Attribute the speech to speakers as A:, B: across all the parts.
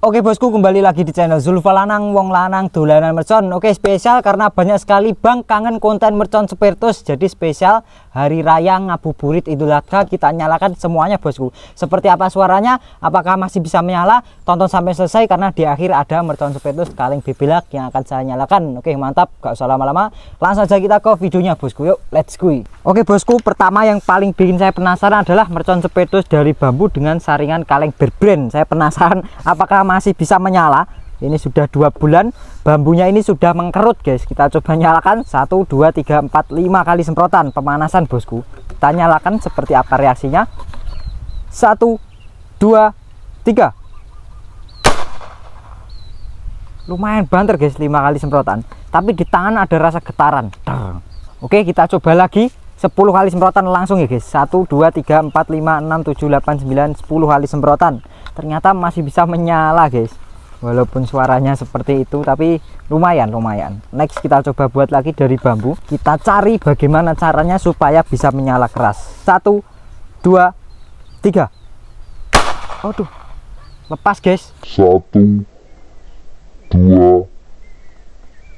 A: Oke bosku kembali lagi di channel Zulfa Lanang Wong Lanang Dolanan Mercon Oke spesial karena banyak sekali bang kangen konten mercon Spiritus Jadi spesial hari raya ngabuburit idul adha kita nyalakan semuanya bosku Seperti apa suaranya apakah masih bisa menyala Tonton sampai selesai karena di akhir ada mercon Spiritus kaleng bebelak yang akan saya nyalakan Oke mantap gak usah lama-lama Langsung saja kita ke videonya bosku yuk let's go Oke bosku pertama yang paling bikin saya penasaran adalah mercon Spiritus dari bambu dengan saringan kaleng berbrand Saya penasaran apakah masih bisa menyala ini sudah dua bulan bambunya ini sudah mengkerut guys kita coba nyalakan 1 2 3 4 5 kali semprotan pemanasan bosku kita nyalakan seperti apa reaksinya 1 2 3 lumayan banter guys 5 kali semprotan tapi di tangan ada rasa getaran oke kita coba lagi 10 kali semprotan langsung ya guys 1 2 3 4 5 6 7 8 9 10 kali semprotan ternyata masih bisa menyala guys walaupun suaranya seperti itu tapi lumayan lumayan next kita coba buat lagi dari bambu kita cari bagaimana caranya supaya bisa menyala keras satu dua tiga aduh lepas guys satu dua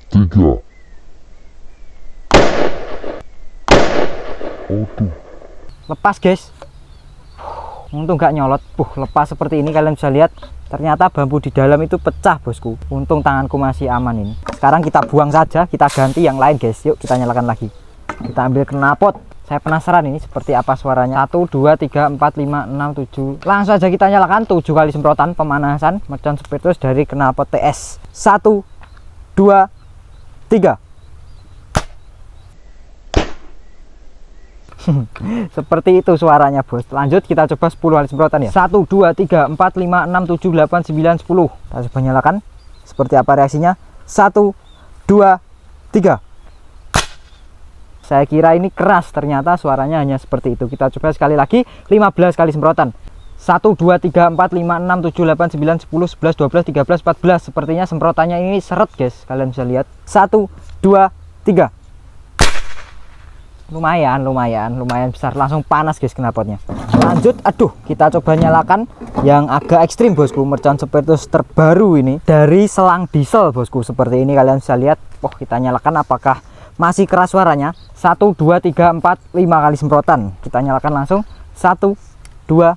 A: tiga aduh lepas guys untung gak nyolot buh lepas seperti ini kalian bisa lihat ternyata bambu di dalam itu pecah bosku untung tanganku masih aman ini sekarang kita buang saja kita ganti yang lain guys yuk kita nyalakan lagi kita ambil knalpot saya penasaran ini seperti apa suaranya 1 2 3 4 5 6 7 langsung aja kita nyalakan 7 kali semprotan pemanasan mercon spiritus dari knalpot TS 1 2 3 Seperti itu suaranya bos Lanjut kita coba 10 kali semprotan ya 1, 2, 3, 4, 5, 6, 7, 8, 9, 10 Kita coba nyalakan Seperti apa reaksinya 1, 2, 3 Saya kira ini keras Ternyata suaranya hanya seperti itu Kita coba sekali lagi 15 kali semprotan 1, 2, 3, 4, 5, 6, 7, 8, 9, 10, 11, 12, 13, 14 Sepertinya semprotannya ini seret guys Kalian bisa lihat 1, 2, 3 lumayan lumayan lumayan besar langsung panas guys knalpotnya lanjut aduh kita coba nyalakan yang agak ekstrim bosku mercon spiritus terbaru ini dari selang diesel bosku seperti ini kalian bisa lihat oh kita nyalakan apakah masih keras suaranya 1 2 3 4 5 kali semprotan kita nyalakan langsung 1 2 3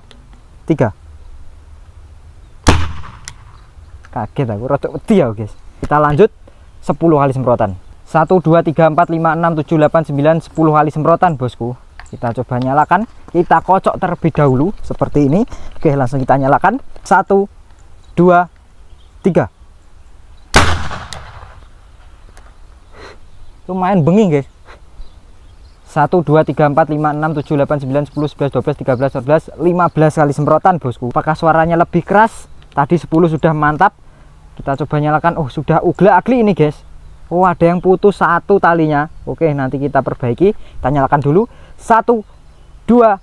A: kaget aku rotok peti ya guys kita lanjut 10 kali semprotan 1, 2, 3, 4, 5, 6, 7, 8, 9, 10 kali semprotan bosku kita coba nyalakan kita kocok terlebih dahulu seperti ini oke langsung kita nyalakan 1, 2, 3 lumayan bengi guys 1, 2, 3, 4, 5, 6, 7, 8, 9, 10, 11, 12, 13, 14, 15 kali semprotan bosku apakah suaranya lebih keras tadi 10 sudah mantap kita coba nyalakan oh sudah ugla agli ini guys Oh ada yang putus satu talinya Oke nanti kita perbaiki Kita nyalakan dulu Satu Dua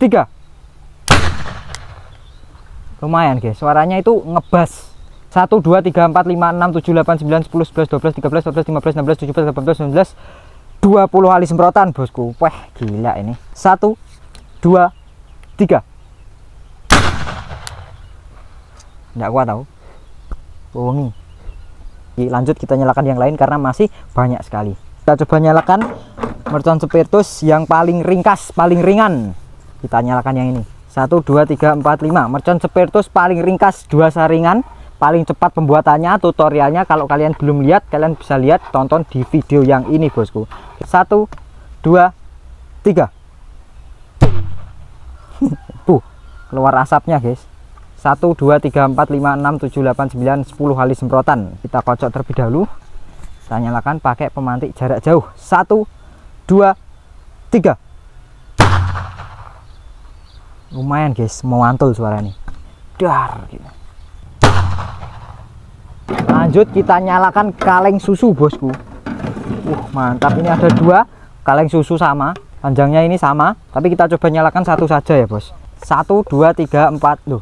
A: Tiga Lumayan guys Suaranya itu ngebas Satu, dua, tiga, empat, lima, enam, 1, 2, 3, 4, 5, belas, 7, belas, 9, belas, 11, belas, 13, belas, 15, belas, 17, belas. Dua puluh kali semprotan bosku Wah gila ini Satu, dua, tiga. Nggak kuat tau Wangi lanjut kita nyalakan yang lain karena masih banyak sekali kita coba nyalakan mercon spiritus yang paling ringkas paling ringan kita nyalakan yang ini 1 2 3 4 5 mercon spiritus paling ringkas dua saringan paling cepat pembuatannya tutorialnya kalau kalian belum lihat kalian bisa lihat tonton di video yang ini bosku 1 2 3 Tuh, keluar asapnya guys 1, 2, 3, 4, 5, 6, 7, 8, 9, 10 kali semprotan kita kocok terlebih dahulu kita nyalakan pakai pemantik jarak jauh 1, 2, 3 lumayan guys memantul suara ini dar gitu. lanjut kita nyalakan kaleng susu bosku uh mantap ini ada dua kaleng susu sama panjangnya ini sama tapi kita coba nyalakan satu saja ya bos 1, 2, 3, 4 loh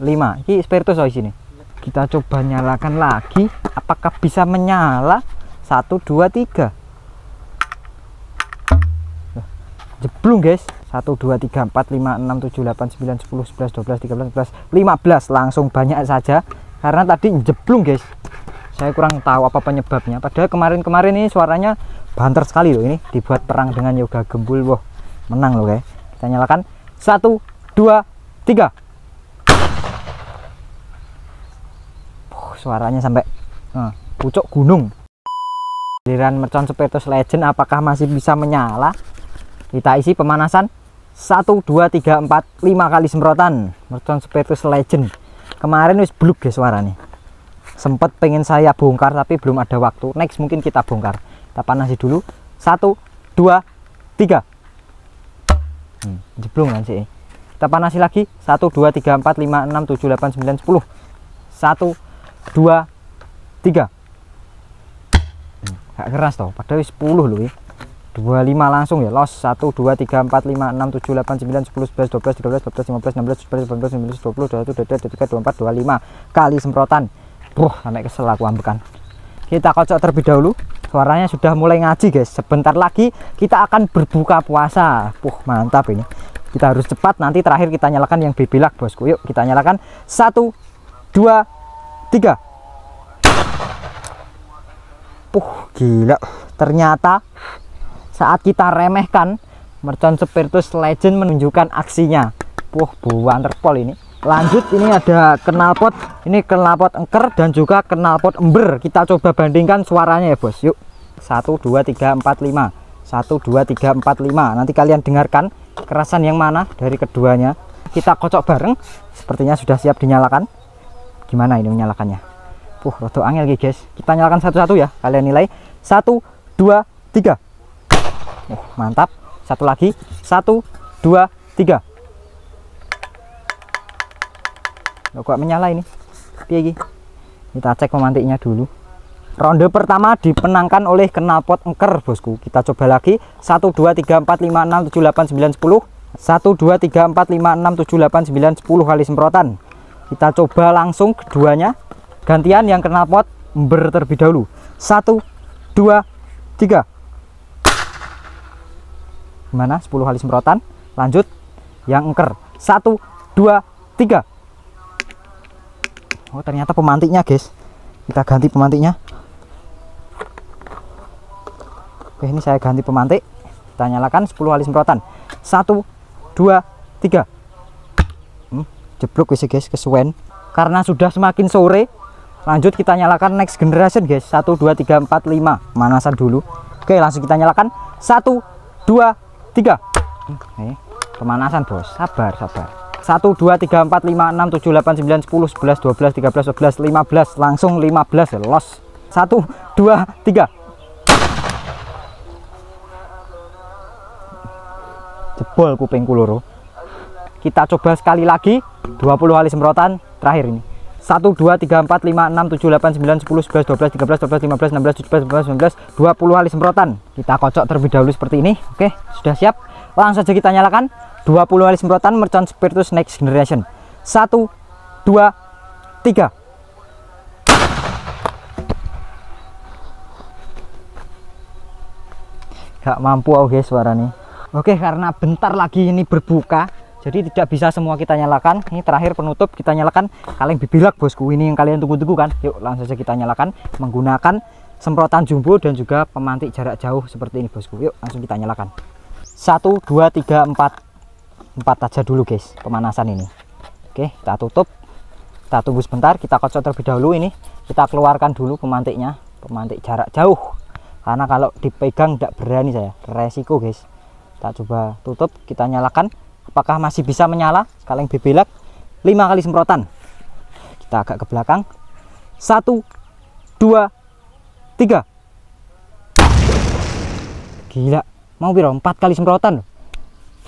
A: 5 ini spiritus oh sini kita coba nyalakan lagi apakah bisa menyala 1 2 3 jeblung guys 1 2 3 4 5 6 7 8 9 10 11 12 13 14 15 langsung banyak saja karena tadi jeblung guys saya kurang tahu apa penyebabnya padahal kemarin-kemarin ini suaranya banter sekali loh ini dibuat perang dengan yoga gembul wah menang loh guys kita nyalakan 1 2 3 suaranya sampai uh, pucuk gunung giliran mercon sepetus legend apakah masih bisa menyala kita isi pemanasan 1 2 3 4 5 kali semprotan mercon sepetus legend kemarin wis bluk ya suaranya sempet pengen saya bongkar tapi belum ada waktu next mungkin kita bongkar kita panasi dulu 1 2 3 hmm, jeblung kan sih eh. kita panasi lagi 1 2 3 4 5 6 7 8 9 10 1 2, 3, 4, 5, 6, 7, 8, 9, 10 dua tiga hmm, gak keras toh padahal 10 loh ya 25 langsung ya los 1 2 3 4 5 6 7 8 9 10 11 12 13 14 15 16 17 18 19 20 21 22 23 24 25 kali semprotan Wah, sampai kesel aku ambekan kita kocok terlebih dahulu suaranya sudah mulai ngaji guys sebentar lagi kita akan berbuka puasa Puh mantap ini kita harus cepat nanti terakhir kita nyalakan yang bebilak bosku yuk kita nyalakan satu dua tiga Puh, gila. Ternyata saat kita remehkan, mercon Spiritus Legend menunjukkan aksinya. Puh, wonderful ini. Lanjut, ini ada knalpot. Ini knalpot engker dan juga knalpot ember. Kita coba bandingkan suaranya ya, Bos. Yuk. 1 2 3 4 5. 1 2 3 4 5. Nanti kalian dengarkan kerasan yang mana dari keduanya. Kita kocok bareng. Sepertinya sudah siap dinyalakan gimana ini menyalakannya Puh, roto angel ya guys. Kita nyalakan satu-satu ya. Kalian nilai. Satu, dua, tiga. Uh, mantap. Satu lagi. Satu, dua, tiga. Loh, kok menyala ini? Piye Kita cek pemantiknya dulu. Ronde pertama dipenangkan oleh knalpot engker, bosku. Kita coba lagi. Satu, dua, tiga, empat, lima, enam, tujuh, delapan, sembilan, sepuluh. Satu, dua, tiga, empat, lima, enam, tujuh, delapan, sembilan, sepuluh kali semprotan kita coba langsung keduanya gantian yang kena pot berterlebih dahulu satu dua tiga gimana 10 kali semprotan lanjut yang engker satu dua tiga oh ternyata pemantiknya guys kita ganti pemantiknya oke ini saya ganti pemantik kita nyalakan 10 kali semprotan satu dua tiga jeblok wis ya, guys kesuwen karena sudah semakin sore lanjut kita nyalakan next generation guys 1 2 3 4 5 manasan dulu oke langsung kita nyalakan 1 2 3 oke, pemanasan bos sabar sabar 1 2 3 4 5 6 7 8 9 10 11 12 13 14 15 langsung 15 los 1 2 3 jebol kuping kuloro kita coba sekali lagi 20 kali semprotan terakhir ini 1, 2, 3, 4, 5, 6, 7, 8, 9, 10, 11, 12, 13, 14 15, 16, 17, 18, 19, 20 kali semprotan kita kocok terlebih dahulu seperti ini oke sudah siap langsung saja kita nyalakan 20 kali semprotan mercon spiritus next generation 1, 2, 3 gak mampu oke okay, suara nih oke okay, karena bentar lagi ini berbuka jadi tidak bisa semua kita nyalakan ini terakhir penutup kita nyalakan kaleng bibilak bosku ini yang kalian tunggu-tunggu kan yuk langsung saja kita nyalakan menggunakan semprotan jumbo dan juga pemantik jarak jauh seperti ini bosku yuk langsung kita nyalakan 1 2 3 4 4 aja dulu guys pemanasan ini oke kita tutup kita tunggu sebentar kita kocok terlebih dahulu ini kita keluarkan dulu pemantiknya pemantik jarak jauh karena kalau dipegang tidak berani saya resiko guys kita coba tutup kita nyalakan apakah masih bisa menyala kaleng bebelak 5 kali semprotan kita agak ke belakang 1 2 3 gila mau biro 4 kali semprotan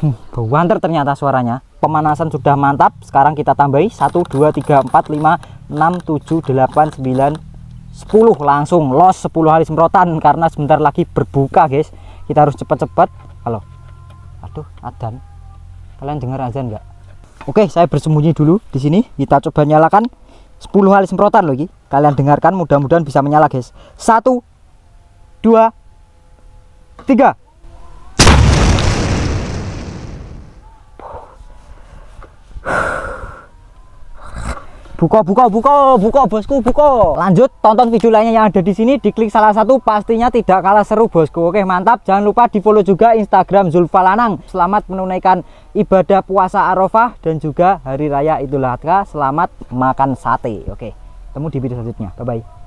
A: hmm, bau anter ternyata suaranya pemanasan sudah mantap sekarang kita tambahi 1 2 3 4 5 6 7 8 9 10 langsung los 10 kali semprotan karena sebentar lagi berbuka guys kita harus cepat-cepat halo aduh adan Kalian dengar azan nggak? Oke, saya bersembunyi dulu di sini. Kita coba nyalakan 10 kali semprotan lagi. Kalian dengarkan mudah-mudahan bisa menyala, guys. satu, dua, tiga. Buka, buka, buka, buka bosku, buka. Lanjut, tonton video lainnya yang ada di sini. Diklik salah satu, pastinya tidak kalah seru bosku. Oke, mantap. Jangan lupa di follow juga Instagram zulfa lanang Selamat menunaikan ibadah puasa Arafah dan juga Hari Raya Idul Adha. Selamat makan sate. Oke, temu di video selanjutnya. Bye-bye.